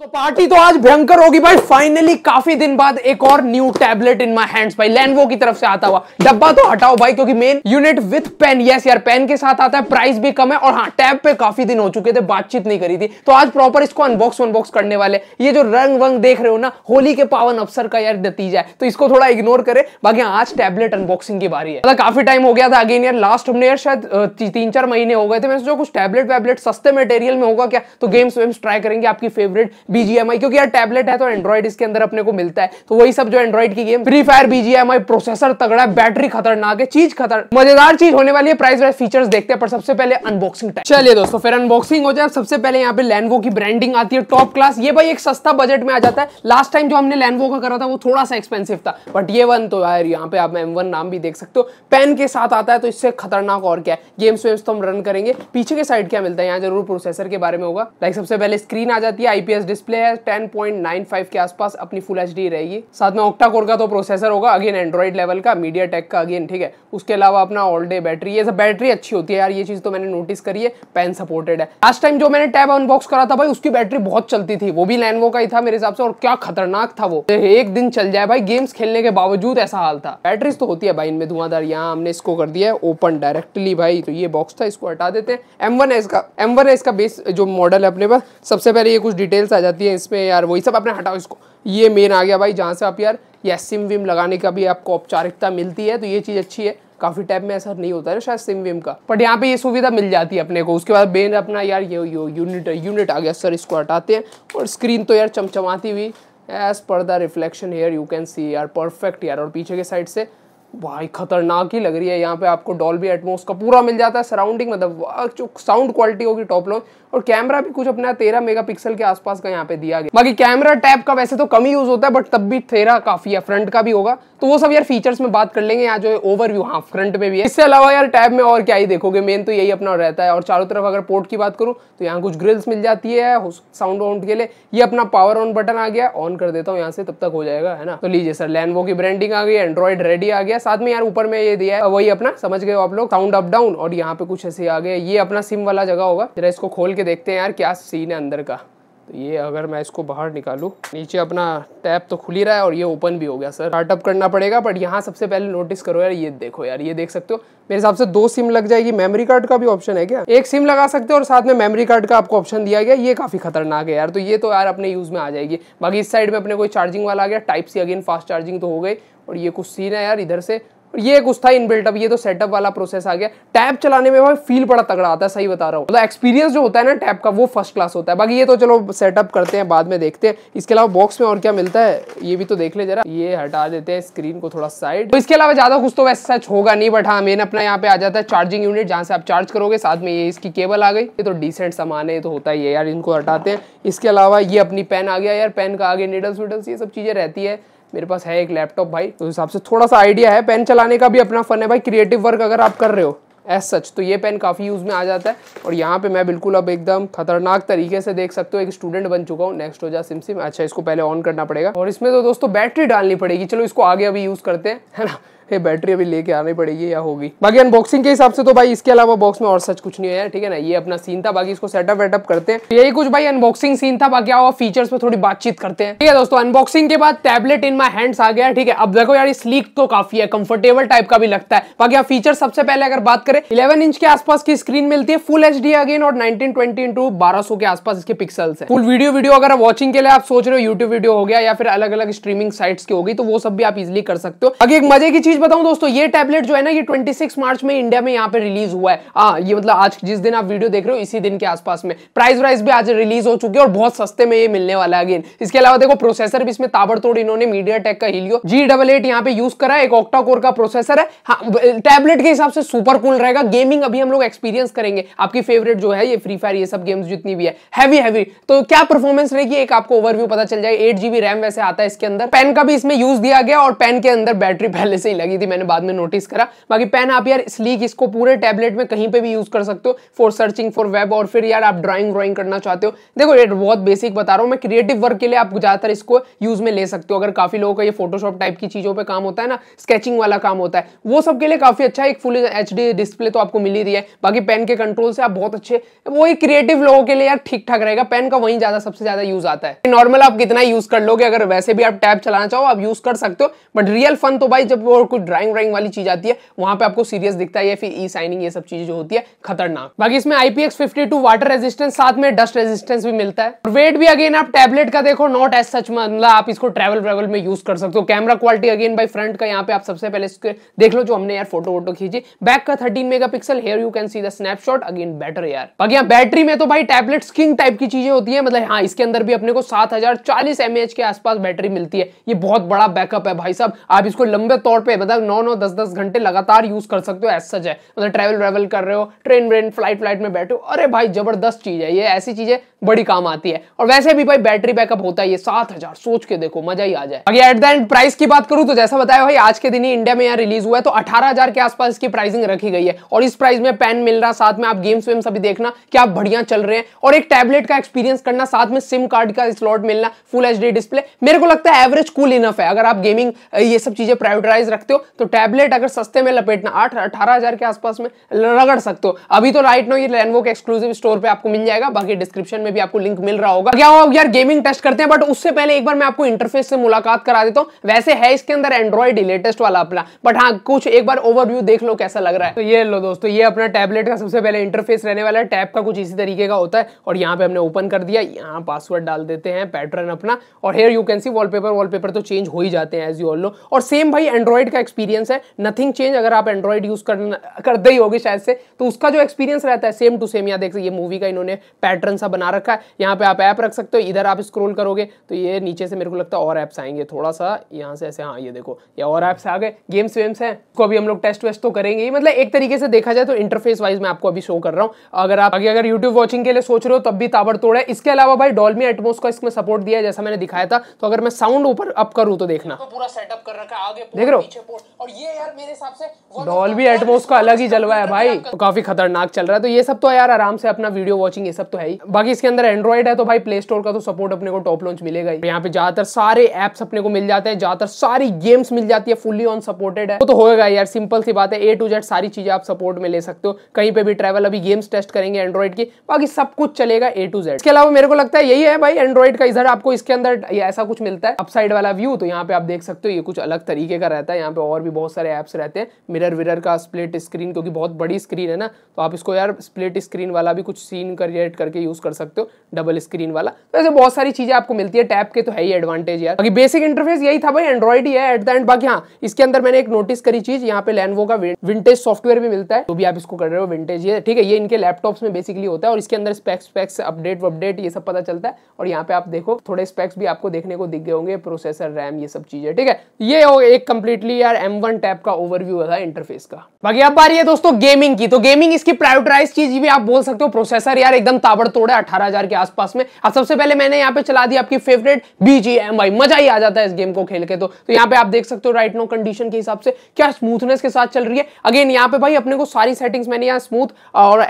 तो पार्टी तो आज भयंकर होगी भाई फाइनली काफी दिन बाद एक और new tablet in my hands भाई लेनवो की तरफ से आता हुआ डब्बा तो हटाओ भाई क्योंकि main unit with pen yes यार पेन के साथ आता है प्राइस भी कम है और हाँ टैब पे काफी दिन हो चुके थे बातचीत नहीं करी थी तो आज प्रॉपर इसको अनबॉक्स अनबॉक्स करने वाले ये जो रंग वंग देख रहे हो ना होली के पावन अवसर का यार नतीजा है तो इसको थोड़ा इग्नोर करे बाकी हाँ, आज टैबलेट अनबॉक्सिंग की बारी है मतलब काफी टाइम हो गया था अगेन यार लास्ट हमने यार शायद तीन चार महीने हो गए थे मैं सोचा कुछ टैबलेट वैबलेट सस्ते मेटेरियल में होगा क्या तो गेम्स वेम्स ट्राई करेंगे आपकी फेवरेट बीजीएमआई क्योंकि यार टैबलेट है तो एंड्रॉइड इसके अंदर अपने को मिलता है तो वही सब जो एंड्रॉइड की game free fire BGMI processor तगड़ा है बैटरी खतरनाक है चीज खतर मजेदार चीज होने वाली है प्राइस वाइज फीचर्स देखते हैं पर सबसे पहले अनबॉक्सिंग टाइम चलिए दोस्तों फिर अनबॉक्सिंग हो जाए सबसे पहले यहाँ पे लैनवो की ब्रांडिंग आती है टॉप क्लास ये भाई एक सस्ता बजट में आ जाता है लास्ट टाइम जो हमने लैनवो का करा था वो थोड़ा सा एक्सपेंसिव था बट ये वन तो यार यहाँ पे आप एम नाम भी देख सकते हो पेन के साथ आता है तो इससे खतरनाक और क्या है गेम्स वेम्स तो हम रन करेंगे पीछे के साइड क्या मिलता है यहाँ जरूर प्रोसेसर के बारे में होगा लाइक सबसे पहले स्क्रीन आ जाती है आईपीएस डिस्प्ले है 10.95 के आसपास अपनी फुल एच रहेगी साथ में ऑक्टा कोर का तो प्रोसेसर होगा अगेन एंड्रॉइड लेवल का मीडिया टेक का अगेन ठीक है उसके अलावा अपना ऑल डे बैटरी ये सब बैटरी अच्छी होती है यार ये चीज तो मैंने नोटिस करी है पेन सपोर्टेड है लास्ट टाइम जो मैंने टैब अनबॉक्स करा था भाई उसकी बैटरी बहुत चलती थी वो भी लैनवो का ही था मेरे हिसाब से और क्या खतरनाक था वो तो एक दिन चल जाए भाई गेम्स खेलने के बावजूद ऐसा हाल था बैटरीज तो होती है भाई इनमें धुआंधार यहाँ हमने इसको कर दिया है ओपन डायरेक्टली भाई तो ये बॉक्स था इसको हटा देते हैं एम वन है इसका एम वन है इसका बेस जो मॉडल है अपने पास सबसे पहले ये कुछ डिटेल्स आ जाती जाती है इसमें यार वही सब अपने हटाओ इसको ये मेन आ गया भाई जहाँ से आप यार या सिम विम लगाने का भी आपको औपचारिकता मिलती है तो ये चीज़ अच्छी है काफ़ी टाइप में ऐसा नहीं होता है ना शायद सिम विम का बट यहाँ पे ये सुविधा मिल जाती है अपने को उसके बाद बेन अपना यार ये यूनिट यूनिट आ गया सर इसको हटाते हैं और स्क्रीन तो यार चमचमाती हुई एज पर the reflection here you can see यार परफेक्ट यार और पीछे के साइड से भाई खतरनाक ही लग रही है यहाँ पे आपको डॉल भी एटमोस का पूरा मिल जाता है सराउंडिंग मतलब जो साउंड क्वालिटी होगी टॉप लॉन्च और कैमरा भी कुछ अपना तेरह मेगा के आसपास का यहाँ पे दिया गया बाकी कैमरा टैप का वैसे तो कम ही यूज होता है बट तब भी तेरह काफी है फ्रंट का भी होगा तो वो सब यार फीचर्स में बात कर लेंगे यहाँ जो है ओवरव्यू हाँ फ्रंट में भी है इससे अलावा यार टैब में और क्या ही देखोगे मेन तो यही अपना रहता है और चारों तरफ अगर पोर्ट की बात करूँ तो यहाँ कुछ ग्रिल्स मिल जाती है साउंड वाउंड के लिए ये अपना पावर ऑन बटन आ गया ऑन कर देता हूँ यहाँ से तब तक हो जाएगा है ना तो लीजिए सर लैनवो की ब्रांडिंग आ गई एंड्रॉइड रेडी आ गया साथ में यार ऊपर में ये दिया है वही अपना समझ गए आप लोग साउंड अप डाउन और यहाँ पे कुछ ऐसे आ गया ये अपना सिम वाला जगह होगा जरा इसको खोल करके देखते हैं यार क्या सीन है अंदर का तो ये अगर मैं इसको बाहर निकालूँ नीचे अपना टैप तो खुली रहा है और ये ओपन भी हो गया सर स्टार्टअप करना पड़ेगा बट यहाँ सबसे पहले नोटिस करो यार ये देखो यार ये देख सकते हो मेरे हिसाब से दो सिम लग जाएगी मेमोरी कार्ड का भी ऑप्शन है क्या एक सिम लगा सकते हो और साथ में मेमोरी कार्ड का आपको ऑप्शन दिया गया ये काफ़ी खतरनाक है यार तो ये तो यार अपने यूज़ में आ जाएगी बाकी इस साइड में अपने कोई चार्जिंग वाला आ गया type C again fast charging तो हो गई और ये कुछ सीन है यार इधर से ये एक उसका इन बिल्टअप ये तो सेटअप वाला प्रोसेस आ गया टैब चलाने में भाई फील बड़ा तगड़ा आता है सही बता रहा हूँ मतलब एक्सपीरियंस जो होता है ना टैब का वो फर्स्ट क्लास होता है बाकी ये तो चलो सेटअप करते हैं बाद में देखते हैं इसके अलावा बॉक्स में और क्या मिलता है ये भी तो देख ले जरा ये हटा देते हैं स्क्रीन को थोड़ा साइड तो इसके अलावा ज्यादा कुछ तो वैसे सच होगा नहीं बट हाँ मेन अपना यहाँ पे आ जाता है चार्जिंग यूनिट जहाँ से आप चार्ज करोगे साथ में ये इसकी केबल आ गई ये तो डिसेंट सामान है तो होता ही है यार इनको हटाते हैं इसके अलावा ये अपनी पेन आ गया यार पेन का आगे निडल्स विडल्स ये सब चीजें रहती है मेरे पास है एक लैपटॉप भाई तो हिसाब से थोड़ा सा आइडिया है पेन चलाने का भी अपना फन है भाई क्रिएटिव वर्क अगर आप कर रहे हो एज सच तो ये पेन काफ़ी यूज़ में आ जाता है और यहाँ पे मैं बिल्कुल अब एकदम खतरनाक तरीके से देख सकते हो एक स्टूडेंट बन चुका हूँ नेक्स्ट हो जा सिम सिम अच्छा इसको पहले ऑन करना पड़ेगा और इसमें तो दोस्तों बैटरी डालनी पड़ेगी चलो इसको आगे अभी यूज़ करते हैं है ना ये बैटरी अभी लेके आनी पड़ेगी या होगी बाकी अनबॉक्सिंग के हिसाब से तो भाई इसके अलावा बॉक्स में और सच कुछ नहीं है ठीक है ना ये अपना सीन था बाकी इसको सेटअप वेटअप करते हैं यही कुछ भाई अनबॉक्सिंग सीन था बाकी आओ फीचर्स पर थोड़ी बातचीत करते हैं ठीक है दोस्तों अनबॉक्सिंग के बाद टैबलेट इन माई हैंड्स आ गया ठीक है अब देखो यार स्लीक तो काफी है कंफर्टेबल टाइप का भी लगता है बाकी आप फीचर सबसे पहले अगर बात करें इलेवन इंच के आसपास की स्क्रीन मिलती है फुल एच अगेन और नाइनटीन ट्वेंटी इंटू बारह के आसपास इसके पिक्सल है फुल वीडियो वीडियो अगर वॉचिंग के लिए आप सोच रहे हो यूट्यूब वीडियो हो गया या फिर अलग अलग स्ट्रीमिंग साइट्स की होगी तो वो सब भी आप इजिली कर सकते हो अगर एक मजे की चीज बताऊं दोस्तों ये टैबलेट जो है ना ये 26 मार्च में इंडिया में यहाँ पे रिलीज हुआ है आ, ये मतलब आज जिस दिन आप वीडियो देख रहे हो इसी दिन के आसपास में प्राइस वाइज भी आज रिलीज हो चुके है और बहुत सस्ते में ये मिलने वाला है अगेन इसके अलावा देखो प्रोसेसर भी इसमें ताबड़तोड़ इन्होंने मीडिया टेक का हिलियो जी डबल एट यहाँ पे यूज करा है एक ऑक्टा कोर का प्रोसेसर है टैबलेट के हिसाब से सुपर कूल रहेगा गेमिंग अभी हम लोग एक्सपीरियंस करेंगे आपकी फेवरेट जो है ये फ्री फायर ये सब गेम्स जितनी भी हैवी हैवी तो क्या परफॉर्मेंस रहेगी एक आपको ओवरव्यू पता चल जाएगा एट रैम वैसे आता है इसके अंदर पेन का भी इसमें यूज दिया गया और पेन के अंदर बैटरी पहले से ही लगे लगी थी मैंने बाद में नोटिस करा बाकी पेन आप यार स्लीक इसको पूरे टैबलेट में कहीं पे भी यूज कर सकते हो फॉर सर्चिंग फॉर वेब और फिर यार आप ड्राइंग ड्राइंग करना चाहते हो देखो ये बहुत बेसिक बता रहा हूँ मैं क्रिएटिव वर्क के लिए आप ज्यादातर इसको यूज में ले सकते हो अगर काफी लोगों का ये फोटोशॉप टाइप की चीजों पर काम होता है ना स्केचिंग वाला काम होता है वो सबके लिए काफी अच्छा एक फुल एच डिस्प्ले तो आपको मिल ही रही है बाकी पेन के कंट्रोल से आप बहुत अच्छे वो एक क्रिएटिव लोगों के लिए यार ठीक ठाक रहेगा पेन का वहीं ज्यादा सबसे ज्यादा यूज आता है नॉर्मल आप कितना यूज कर लोगे अगर वैसे भी आप टैब चलाना चाहो आप यूज कर सकते हो बट रियल फन तो भाई जब और कोई ड्राइंग ड्राइंग वाली चीज आती है वहां पे आपको सीरियस दिखता है फिर ई साइनिंग ये सब चीजें जो होती है खतरनाक बाकी इसमें IPX fifty two water resistance साथ में डस्ट रेजिस्टेंस भी मिलता है और वेट भी अगेन आप टैबलेट का देखो नॉट एज सच मतलब आप इसको ट्रेवल व्रेवल में यूज कर सकते हो camera quality again by front का यहाँ पे आप सबसे पहले इसके देख लो जो हमने यार फोटो वोटो खींची बैक का thirteen mega pixel here you can see the snapshot again better यार बाकी यहाँ बैटरी में तो भाई टैबलेट स्किंग टाइप की चीजें होती है मतलब हाँ इसके अंदर भी अपने को सात हजार चालीस एमएच के आसपास बैटरी मिलती है ये बहुत बड़ा बैकअप है भाई साहब आप इसको लंबे तौर पर मतलब नौ नौ दस दस घंटे लगातार यूज कर सकते हो ऐसा सच है मतलब ट्रेवल व्रेवल कर रहे हो ट्रेन व्रेन फ्लाइट फ्लाइट में बैठे हो अरे भाई जबरदस्त चीज है ये ऐसी चीज है बड़ी काम आती है और वैसे भी भाई बैटरी बैकअप होता है ये सात हजार सोच के देखो मजा ही आ जाए अगर एट द एंड प्राइस की बात करूं तो जैसा बताया भाई आज के दिन ही इंडिया में यहाँ रिलीज हुआ है तो अठारह हजार के आसपास इसकी प्राइसिंग रखी गई है और इस प्राइस में पेन मिल रहा साथ में आप गेम्स वेम्स अभी देखना क्या बढ़िया चल रहे हैं और एक टैबलेट का एक्सपीरियंस करना साथ में सिम कार्ड का स्लॉट मिलना फुल एच डिस्प्ले मेरे को लगता है एवरेज कूल इनफ है अगर आप गेमिंग ये सब चीजें प्रायोरिटाइज रखते हो तो टैबलेट अगर सस्ते में लपेटना आठ अठारह हजार के आसपास में रगड़ सकते हो अभी तो राइट नो ये लेनवो के एक्सक्लूसिव स्टोर पर आपको मिल जाएगा बाकी डिस्क्रिप्शन में में भी आपको लिंक मिल रहा होगा क्या हो यार गेमिंग टेस्ट करते हैं बट उससे पहले एक बार मैं आपको इंटरफेस से मुलाकात करा देता हूँ वैसे है इसके अंदर एंड्रॉइड लेटेस्ट वाला अपना बट हाँ कुछ एक बार ओवरव्यू देख लो कैसा लग रहा है तो ये लो दोस्तों ये अपना टैबलेट का सबसे पहले इंटरफेस रहने वाला है टैब का कुछ इसी तरीके का होता है और यहाँ पे हमने ओपन कर दिया यहाँ पासवर्ड डाल देते हैं पैटर्न अपना और here you can see wallpaper wallpaper तो चेंज हो ही जाते हैं एज यू ऑल नो और सेम भाई एंड्रॉइड का एक्सपीरियंस है नथिंग चेंज अगर आप एंड्रॉइड यूज करते ही होगी शायद से तो उसका जो एक्सपीरियंस रहता है सेम टू सेम यहाँ देख सकते मूवी का इन्होंने पैटर्न सा बना रखा रखा है यहाँ पे आप ऐप रख सकते हो इधर आप स्क्रोल करोगे तो ये नीचे से मेरे को लगता है और ऐप्स आएंगे थोड़ा सा यहाँ से ऐसे हाँ ये देखो ये और ऐप्स आ गए गेम्स वेम्स हैं को अभी हम लोग टेस्ट वेस्ट तो करेंगे मतलब एक तरीके से देखा जाए तो इंटरफेस वाइज मैं आपको अभी शो कर रहा हूँ अगर आप अगर अगर यूट्यूब वॉचिंग के लिए सोच रहे हो तब भी ताबड़ तोड़ा है इसके अलावा भाई डॉलमी एटमोस का इसमें सपोर्ट दिया जैसा मैंने दिखाया था तो अगर मैं साउंड ऊपर अप करूँ तो देखना तो पूरा सेटअप कर रखा आगे देख रहे हो और ये यार मेरे हिसाब से डॉल्बी एटमोस का अलग ही जलवा है भाई काफी खतरनाक चल रहा है तो ये सब तो यार आराम से अपना वीडियो वॉचिंग ये सब तो है ही बाकी इसके अंदर एंड्रॉइड है तो भाई प्ले स्टोर का तो सपोर्ट अपने को टॉप लॉन्च मिलेगा ही यहाँ पे ज्यादातर सारे एप्स अपने को मिल जाते हैं ज्यादातर सारी गेम्स मिल जाती है फुली ऑन सपोर्टेड है तो होगा यार सिंपल सी बात है ए टू जेड सारी चीजें आप सपोर्ट में ले सकते हो कहीं पे भी ट्रेवल अभी गेम्स टेस्ट करेंगे एंड्रॉइड की बाकी सब कुछ चलेगा ए टू जेड इसके अलावा मेरे को लगता है यही है भाई एंड्रॉइड का इधर आपको इसके अंदर ऐसा कुछ मिलता है अपसाइड वाला व्यू तो यहाँ पे आप देख सकते हो ये कुछ अलग तरीके का रहता है यहाँ पे और भी बहुत सारे एप्स रहते हैं मिरर विरर का स्प्लिट स्क्रीन क्योंकि बहुत बड़ी स्क्रीन है ना तो आप इसको यार स्प्लिट स्क्रीन वाला भी कुछ सीन क्रिएट करके यूज कर सकते हो सकते हो डबल स्क्रीन वाला तो ऐसे बहुत सारी चीज़ें आपको मिलती है टैप के तो है ही एडवांटेज यार बाकी बेसिक इंटरफेस यही था भाई एंड्रॉइड ही है एट द एंड बाकी हाँ इसके अंदर मैंने एक नोटिस करी चीज़ यहाँ पे लैनवो का विंटेज सॉफ्टवेयर भी मिलता है जो भी आप इसको कर रहे हो विंटेज ये ठीक है ये इनके लैपटॉप में बेसिकली होता है और इसके अंदर स्पेक्स स्पेक्स अपडेट अपडेट ये सब पता चलता है और यहाँ पे आप देखो थोड़े स्पेक्स भी आपको देखने को दिख गए होंगे प्रोसेसर रैम ये सब चीज़ें ठीक है ये एक कंप्लीटली यार एम वन टैप का ओवरव्यू था इंटरफेस का बाकी अब आ रही है दोस्तों गेमिंग की तो गेमिंग इसकी प्रायोरिटाइज चीज भी आप बोल सकते हो प्रोसेसर यार एकदम ताबड़तोड़ है अठारह हजार के आसपास में और हाँ, सबसे पहले मैंने यहाँ पे चला दी आपकी फेवरेट बीजेम भाई मजा ही आ जाता है इस गेम को खेल के तो, तो यहाँ पे आप देख सकते हो राइट नो कंडीशन के हिसाब से क्या स्मूथनेस के साथ चल रही है अगेन यहाँ पे भाई अपने को सारी सेटिंग्स मैंने यहाँ स्मूथ और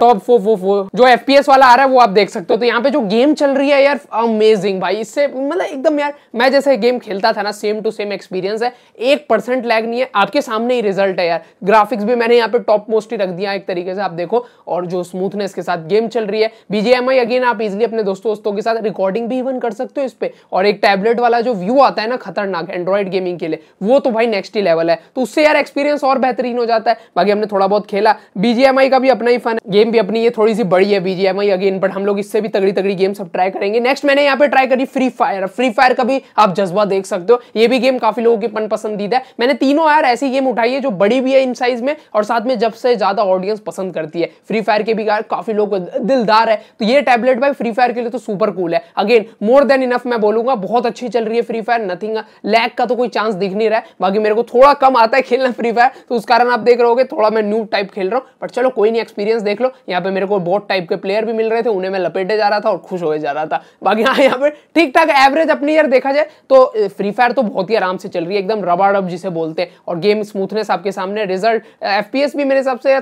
टॉप फो फो फो जो एफ वाला आ रहा है वो आप देख सकते हो तो यहाँ पे जो गेम चल रही है यार अमेजिंग भाई इससे मतलब एकदम यार मैं जैसे गेम खेलता था ना सेम टू सेम एक्सपीरियंस है एक परसेंट लैग नहीं है आपके सामने ही रिजल्ट है यार ग्राफिक्स भी मैंने यहाँ पे टॉप मोस्ट ही रख दिया एक तरीके से आप देखो और जो स्मूथनेस के साथ गेम चल रही है बीजेएमआई भाई अगेन आप इजिली अपने दोस्तों दोस्तों के साथ रिकॉर्डिंग भी इवन कर सकते हो इस पर और एक टैबलेट वाला जो व्यू आता है ना खतरनाक एंड्रॉइड गेमिंग के लिए वो तो भाई नेक्स्ट ही लेवल है तो उससे यार एक्सपीरियंस और बेहतरीन हो जाता है बाकी हमने थोड़ा बहुत खेला बीजीएमआई का भी अपना ही फन है गेम भी अपनी ये थोड़ी सी बड़ी है बीजीएमआई अगेन बट हम लोग इससे भी तगड़ी तगड़ी गेम सब ट्राई करेंगे नेक्स्ट मैंने यहाँ पे ट्राई करी फ्री फायर फ्री फायर का भी आप जज्बा देख सकते हो ये भी गेम काफी लोगों की पसंदीदा है मैंने तीनों यार ऐसी गेम उठाई है जो बड़ी भी है इन साइज में और साथ में जब से ज्यादा ऑडियंस पसंद करती है फ्री फायर के भी काफी लोग दिलदार है तो ये टैबलेट भाई फ्री फायर के लिए तो सुपर कूल है अगेन मोर देन इनफ मैं बोलूंगा बहुत अच्छी चल रही है फ्री फायर नथिंग लैक का तो कोई चांस दिख नहीं रहा है बाकी मेरे को थोड़ा कम आता है खेलना फ्री फायर तो उस कारण आप देख रहे हो थोड़ा मैं न्यू टाइप खेल रहा हूँ बट चलो कोई नहीं एक्सपीरियंस देख लो यहाँ पे मेरे को बहुत टाइप के प्लेयर भी मिल रहे थे उन्हें मैं लपेटे जा रहा था और खुश हो जा रहा था बाकी हाँ यहाँ पे ठीक ठाक एवरेज अपनी यार देखा जाए तो फ्री फायर तो बहुत ही आराम से चल रही है एकदम रबाड़ब जिसे बोलते हैं और गेम स्मूथनेस आपके सामने रिजल्ट एफ भी मेरे हिसाब से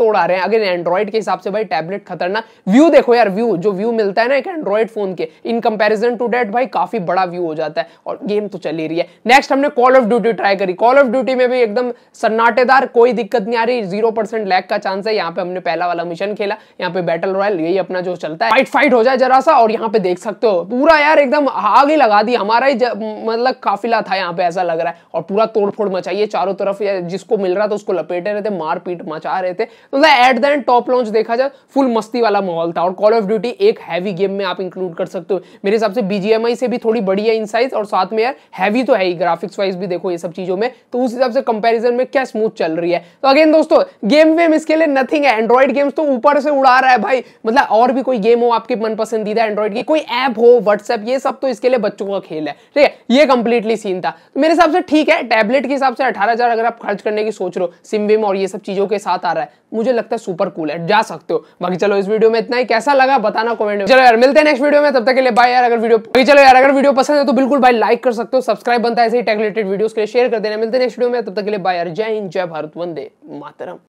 तोड़ आ रहे हैं अगर एंड्रॉइड के हिसाब से भाई टैबलेट खतरनाक व्यू देखो यार व्यू जो व्यू मिलता है ना एक एंड्रॉइड फोन के इन कंपेरिजन टू डेट भाई काफी बड़ा व्यू हो जाता है और गेम तो चल ही रही है नेक्स्ट हमने कॉल ऑफ ड्यूटी ट्राई करी कॉल ऑफ ड्यूटी में भी एकदम सन्नाटेदार कोई दिक्कत नहीं आ रही जीरो परसेंट लैग का चांस है यहाँ पे हमने पहला वाला मिशन खेला यहाँ पे बैटल रॉयल यही अपना जो चलता है फाइट फाइट हो जाए जरा सा और यहाँ पे देख सकते हो पूरा यार एकदम आग ही लगा दी हमारा ही मतलब काफिला था यहाँ पे ऐसा लग रहा है और पूरा तोड़फोड़ मचाइए चारों तरफ जिसको मिल रहा था उसको लपेटे रहे थे मारपीट मचा रहे थे मतलब तो at the end top launch देखा जाए फुल मस्ती वाला माहौल था और कॉल ऑफ ड्यूटी एक हैवी गेम में आप इंक्लूड कर सकते हो मेरे हिसाब से बीजीएमआई से भी थोड़ी बढ़िया इन साइज और साथ में यार हैवी तो है ही ग्राफिक्स वाइज भी देखो ये सब चीजों में तो उस हिसाब से कंपेरिजन में क्या स्मूथ चल रही है तो अगेन दोस्तों गेम वेम इसके लिए नथिंग है एंड्रॉइड गेम्स तो ऊपर से उड़ा रहा है भाई मतलब और भी कोई गेम हो आपके मन पसंदीदा एंड्रॉइड की कोई ऐप हो व्हाट्सएप ये सब तो इसके लिए बच्चों का खेल है ठीक है ये कंप्लीटली सीन था तो मेरे हिसाब से ठीक है टैबलेट के हिसाब से अठारह हजार अगर आप खर्च करने की सोच रहे हो सिम विम और ये सब चीजों के साथ आ रहा है मुझे लगता है सुपर कूल है जा सकते हो बाकी चलो इस वीडियो में इतना ही कैसा लगा आप बताना कमेंट में चलो यार मिलते हैं नेक्स्ट वीडियो में तब तक के लिए बाय यार अगर वीडियो चलो यार अगर वीडियो पसंद है तो बिल्कुल भाई लाइक कर सकते हो सब्सक्राइब बनता है ऐसे ही टेक रिलेटेड वीडियोस के लिए शेयर कर देना मिलते हैं नेक्स्ट वीडियो में तब तक के लिए बाय यार जय हिंद जय भारत वंदे मातरम